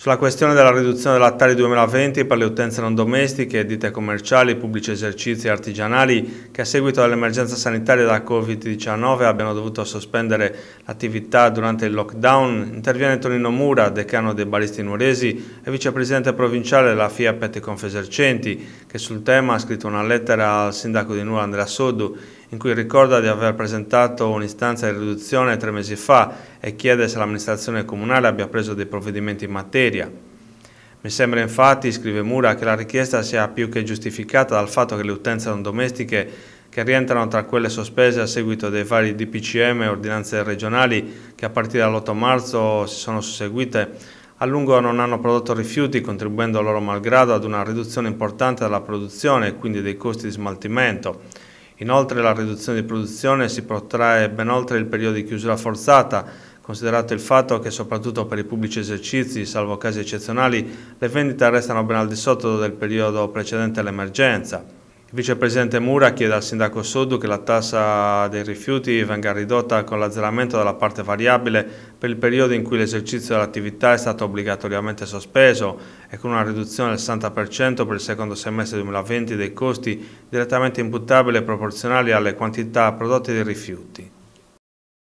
Sulla questione della riduzione della 2020 per le utenze non domestiche, ditte commerciali, pubblici esercizi e artigianali che a seguito dell'emergenza sanitaria da Covid-19 abbiano dovuto sospendere l'attività durante il lockdown, interviene Tonino Mura, decano dei baristi nuoresi e vicepresidente provinciale della FIA Petti Confesercenti, che sul tema ha scritto una lettera al sindaco di Nuova Andrea Soddu in cui ricorda di aver presentato un'istanza di riduzione tre mesi fa e chiede se l'amministrazione comunale abbia preso dei provvedimenti in materia. Mi sembra infatti, scrive Mura, che la richiesta sia più che giustificata dal fatto che le utenze non domestiche che rientrano tra quelle sospese a seguito dei vari DPCM e ordinanze regionali che a partire dall'8 marzo si sono susseguite, a lungo non hanno prodotto rifiuti contribuendo loro malgrado ad una riduzione importante della produzione e quindi dei costi di smaltimento. Inoltre la riduzione di produzione si protrae ben oltre il periodo di chiusura forzata, considerato il fatto che soprattutto per i pubblici esercizi, salvo casi eccezionali, le vendite restano ben al di sotto del periodo precedente all'emergenza. Il vicepresidente Mura chiede al sindaco Soddu che la tassa dei rifiuti venga ridotta con l'azzeramento della parte variabile per il periodo in cui l'esercizio dell'attività è stato obbligatoriamente sospeso e con una riduzione del 60% per il secondo semestre 2020 dei costi direttamente imputabili e proporzionali alle quantità prodotte dei rifiuti.